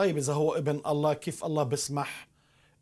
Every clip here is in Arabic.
طيب إذا هو ابن الله كيف الله بسمح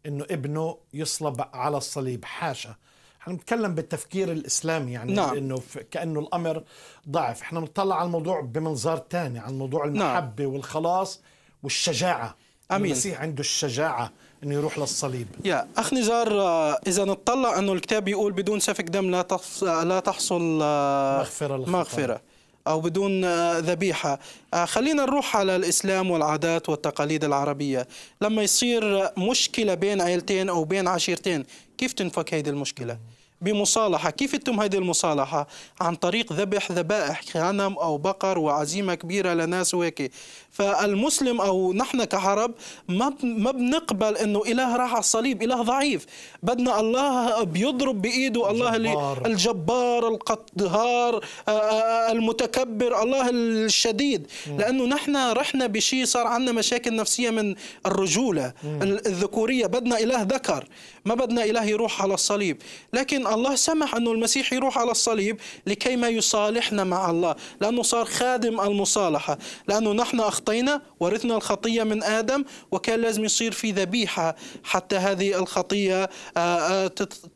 إنه ابنه يصلب على الصليب حاشا احنا بنتكلم بالتفكير الاسلامي يعني نعم. انه كانه الامر ضعف احنا بنطلع على الموضوع بمنظار ثاني عن موضوع نعم. المحبه نعم. والخلاص والشجاعه امين المسيح عنده الشجاعه انه يروح للصليب يا اخ نزار آه، اذا نطلع انه الكتاب يقول بدون سفك دم لا تحصل لا تحصل آه، مغفره للخطأ. مغفره أو بدون آه، ذبيحة آه، خلينا نروح على الإسلام والعادات والتقاليد العربية لما يصير مشكلة بين عائلتين أو بين عشيرتين كيف تنفك هذه المشكلة؟ بمصالحة كيف تتم هذه المصالحة عن طريق ذبح ذبائح غنم أو بقر وعزيمة كبيرة لناس وهيك فالمسلم أو نحن كعرب ما ما بنقبل أنه إله راح على الصليب إله ضعيف بدنا الله بيضرب بإيده الله الجبار, الجبار القدهار آه، آه، المتكبر الله الشديد لأنه نحن رحنا بشيء صار عندنا مشاكل نفسية من الرجولة الذكورية بدنا إله ذكر ما بدنا إله يروح على الصليب لكن الله سمح أنه المسيح يروح على الصليب لكي ما يصالحنا مع الله لأنه صار خادم المصالحة لأنه نحن أخطينا ورثنا الخطية من آدم وكان لازم يصير في ذبيحة حتى هذه الخطية آه، آه،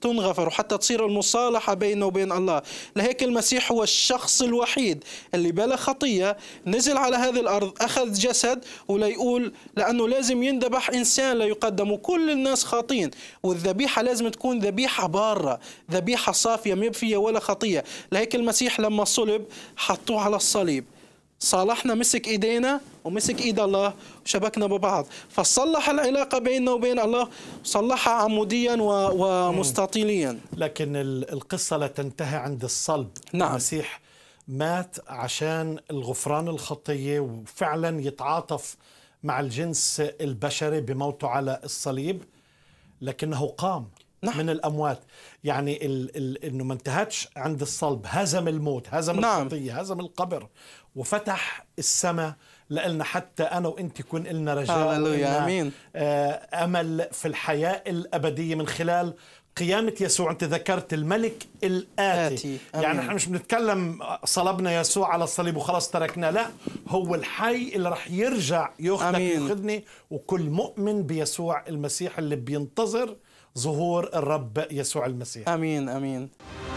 تنغفر وحتى تصير المصالحة بينه وبين الله لهيك المسيح هو الشخص الوحيد اللي بلا خطية نزل على هذه الأرض أخذ جسد وليقول لأنه لازم ينذبح إنسان ليقدم وكل الناس خاطين والذبيحة لازم تكون ذبيحة بارة ذبيحة صافية ما فيها ولا خطية لهيك المسيح لما صلب حطوه على الصليب صالحنا مسك ايدينا ومسك ايد الله وشبكنا ببعض فصلح العلاقه بيننا وبين الله صلحها عموديا ومستطيليا لكن القصه لا تنتهي عند الصلب نعم. المسيح مات عشان الغفران الخطيه وفعلا يتعاطف مع الجنس البشري بموته على الصليب لكنه قام نعم. من الاموات يعني ال ال انه ما انتهتش عند الصلب هزم الموت هزم نعم. الخطيه هزم القبر وفتح السماء لنا حتى انا وانت يكون لنا رجاء آه، امين آه، امل في الحياه الابديه من خلال قيامة يسوع أنت ذكرت الملك الآتي آتي. يعني نحن مش بنتكلم صلبنا يسوع على الصليب وخلاص تركنا لا هو الحي اللي رح يرجع يخدك يخدني وكل مؤمن بيسوع المسيح اللي بينتظر ظهور الرب يسوع المسيح امين امين